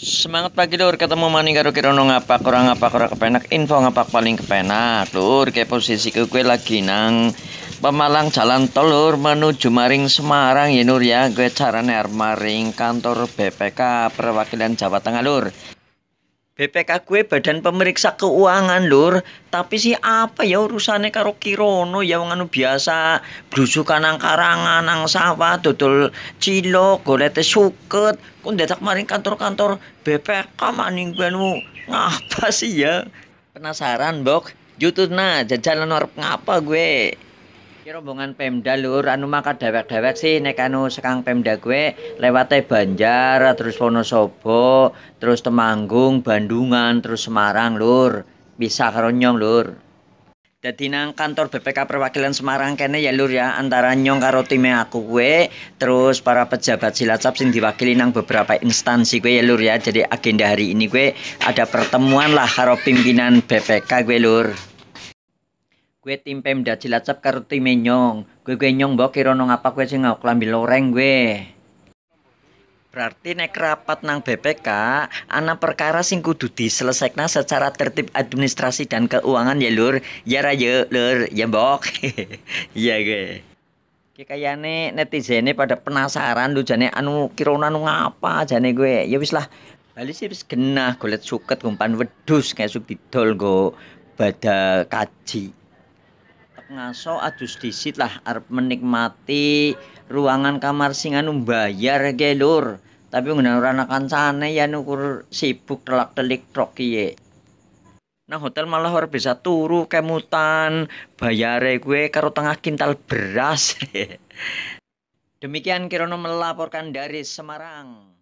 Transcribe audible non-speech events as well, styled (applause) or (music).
Semangat pagi lur, ketemu maning karo kirono ngapa kurang ngapa kurang kepenak, info ngapa paling kepenak lur, kayak posisi ke gue lagi nang Pemalang jalan telur menuju maring Semarang ya nur ya, gue carane maring kantor BPK Perwakilan Jawa Tengah lur gue Badan Pemeriksa Keuangan lur tapi sih apa ya urusannya karo Kirono ya anu biasa blusukan nang karangan nang sawah dodol cilok golete suket kok dadak maring kantor-kantor BPK maning benmu ngapa sih ya penasaran bok jutut nah jajalan arep ngapa gue Ki rombongan Pemda Lur anu maka dewek-dewek sih nek anu sekang Pemda gue lewate Banjar terus Wonosobo terus Temanggung Bandungan terus Semarang Lur bisa karo nyong Lur Dadi nang kantor BPK Perwakilan Semarang kene ya Lur ya antara nyong karo tim aku gue terus para pejabat silacap sing diwakili nang beberapa instansi gue ya Lur ya jadi agenda hari ini gue ada pertemuan lah karo pimpinan BPK gue Lur Gue tim Pemda Cilacap karo tim Nyong. Gue gue Nyong bawa kira nang apa gue sing kelambi loreng gue. Berarti nek rapat nang BPK, anak perkara sing kudu diselesaikan secara tertib administrasi dan keuangan ya lur. Ya ra ya, lur, ya mbok. Iya (laughs) gue. Kayaknya netizennya pada penasaran lu jane anu kirona anu ngapa jane gue. Ya wis lah. Bali sih wis genah golet suket kumpan wedus kayak suk didol gue kaji ngaso adus disit lah arep menikmati ruangan kamar sing anu bayar ge lur tapi ngene ora ana kancane ya nukur sibuk telak-telik trok kiye Nah hotel malah ora bisa turu kemutan bayare gue karo tengah kintal beras (laughs) Demikian Kirono melaporkan dari Semarang